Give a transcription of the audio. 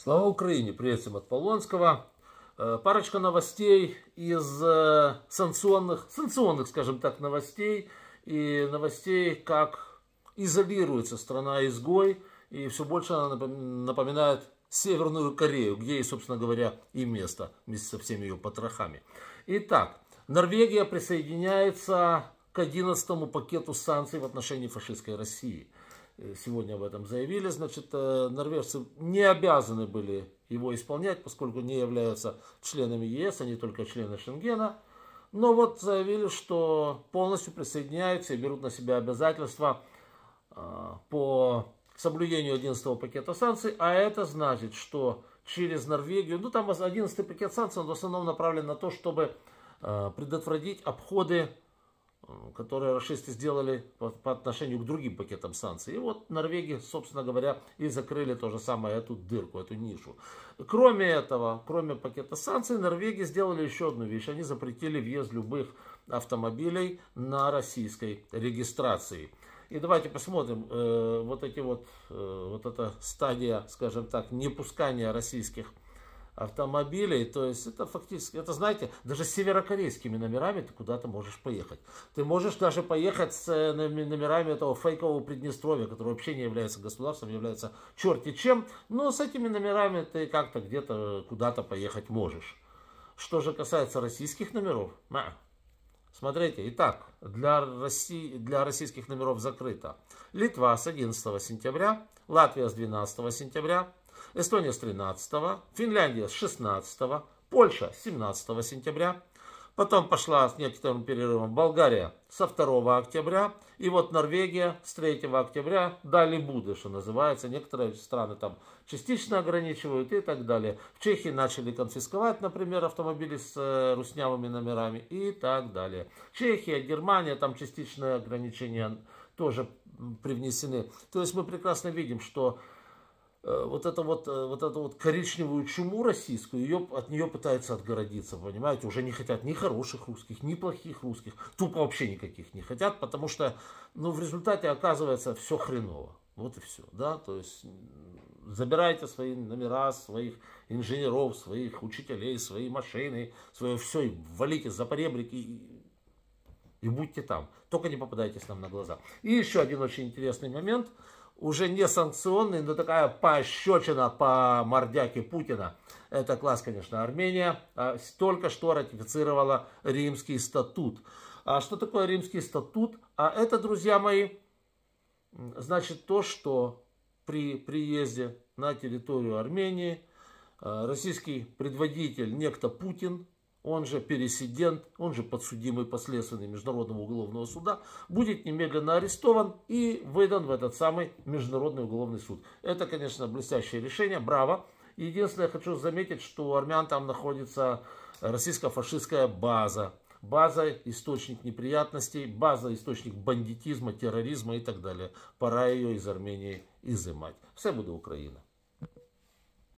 Слава Украине! Привет всем от Полонского. Э, парочка новостей из э, санкционных, санкционных, скажем так, новостей. И новостей, как изолируется страна-изгой. И все больше она напоминает Северную Корею, где ей, собственно говоря, и место вместе со всеми ее потрохами. Итак, Норвегия присоединяется к 11 пакету санкций в отношении фашистской России – Э, сегодня об этом заявили, значит, э, норвежцы не обязаны были его исполнять, поскольку не являются членами ЕС, они только члены Шенгена. Но вот заявили, что полностью присоединяются и берут на себя обязательства э, по соблюдению 11 го пакета санкций, а это значит, что через Норвегию, ну там 11 й пакет санкций, он в основном направлен на то, чтобы предотвратить обходы Э, которые расисты сделали по, по отношению к другим пакетам санкций. И вот Норвегия, собственно говоря, и закрыли то же самое, эту дырку, эту нишу. Кроме этого, кроме пакета санкций, Норвегия сделали еще одну вещь. Они запретили въезд любых автомобилей на российской регистрации. И давайте посмотрим, э, вот эти вот, э, вот эта стадия, скажем так, непускания российских автомобилей автомобилей. То есть это фактически, это знаете, даже с северокорейскими номерами ты куда-то можешь поехать. Ты можешь даже поехать с э, номерами этого фейкового Приднестровья, который вообще не является государством, является черти чем. Но с этими номерами ты как-то где-то куда-то поехать можешь. Что же касается российских номеров, а, Смотрите, итак, для, России, для российских номеров закрыто. Литва с 11 сентября, Латвия с 12 сентября, Эстония с 13, Финляндия с 16, Польша 17 сентября. Потом пошла с некоторым перерывом Болгария со 2 октября. И вот Норвегия с 3 октября. Дали буды, что называется. Некоторые страны там частично ограничивают и так далее. В Чехии начали конфисковать, например, автомобили с э, руснявыми номерами и так далее. Чехия, Германия, там частичные ограничения тоже привнесены. То есть мы прекрасно видим, что Э, вот это вот, э, вот эту вот коричневую чуму российскую, ее, от нее пытаются отгородиться, понимаете, уже не хотят ни хороших русских, ни плохих русских, тупо вообще никаких не хотят, потому что, ну, в результате оказывается все хреново, вот и все, да, то есть забирайте свои номера, своих инженеров, своих учителей, свои машины, свое все, и валите за поребрики, и, и будьте там, только не попадайтесь нам на глаза. И еще один очень интересный момент – уже не санкционный, но такая пощечина по мордяке Путина. Это класс, конечно. Армения а, только что ратифицировала римский статут. А что такое римский статут? А это, друзья мои, значит то, что при приезде на территорию Армении а, российский предводитель, некто Путин, он же пересидент, он же подсудимый последственный Международного уголовного суда, будет немедленно арестован и выдан в этот самый Международный уголовный суд. Это, конечно, блестящее решение, браво. Единственное, я хочу заметить, что у армян там находится российско-фашистская база. База – источник неприятностей, база – источник бандитизма, терроризма и так далее. Пора ее из Армении изымать. Все буде Украина.